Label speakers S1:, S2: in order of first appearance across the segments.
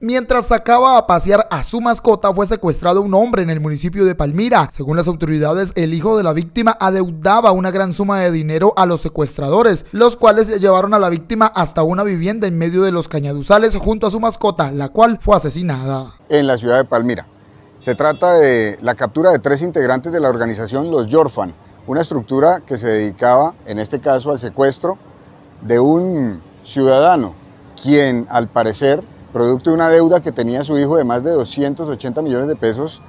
S1: Mientras sacaba a pasear a su mascota fue secuestrado un hombre en el municipio de Palmira. Según las autoridades, el hijo de la víctima adeudaba una gran suma de dinero a los secuestradores, los cuales llevaron a la víctima hasta una vivienda en medio de los cañaduzales junto a su mascota, la cual fue asesinada.
S2: En la ciudad de Palmira. Se trata de la captura de tres integrantes de la organización Los Yorfan, una estructura que se dedicaba, en este caso, al secuestro de un ciudadano, quien al parecer producto de una deuda que tenía su hijo de más de 280 millones de pesos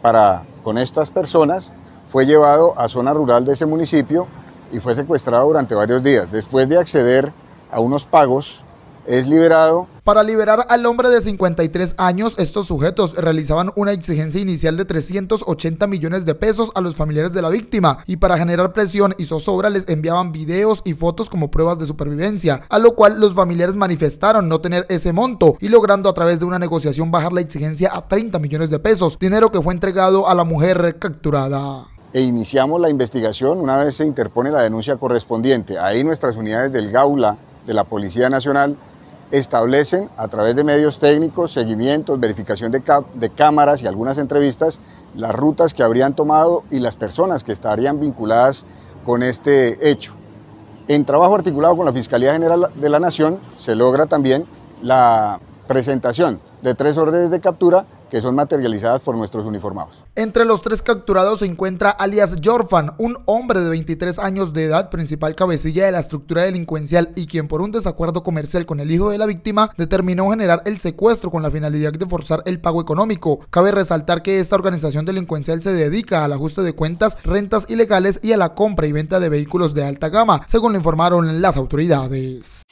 S2: para, con estas personas, fue llevado a zona rural de ese municipio y fue secuestrado durante varios días. Después de acceder a unos pagos es liberado. Para liberar
S1: al hombre de 53 años, estos sujetos realizaban una exigencia inicial de 380 millones de pesos a los familiares de la víctima y para generar presión y zozobra les enviaban videos y fotos como pruebas de supervivencia, a lo cual los familiares manifestaron no tener ese monto y logrando a través de una negociación bajar la exigencia a 30 millones de pesos, dinero que fue entregado a la mujer capturada
S2: e iniciamos la investigación una vez se interpone la denuncia correspondiente. Ahí nuestras unidades del Gaula de la Policía Nacional establecen a través de medios técnicos, seguimientos, verificación de, de, cámaras y algunas entrevistas las rutas que habrían tomado y las personas que estarían vinculadas con este hecho. En trabajo articulado con la Fiscalía General de la Nación se logra también la presentación de tres órdenes de captura que son materializadas por nuestros uniformados.
S1: Entre los tres capturados se encuentra alias Jorfan, un hombre de 23 años de edad, principal cabecilla de la estructura delincuencial y quien por un desacuerdo comercial con el hijo de la víctima determinó generar el secuestro con la finalidad de forzar el pago económico. Cabe resaltar que esta organización delincuencial se dedica al ajuste de cuentas, rentas ilegales y a la compra y venta de vehículos de alta gama, según lo informaron las autoridades.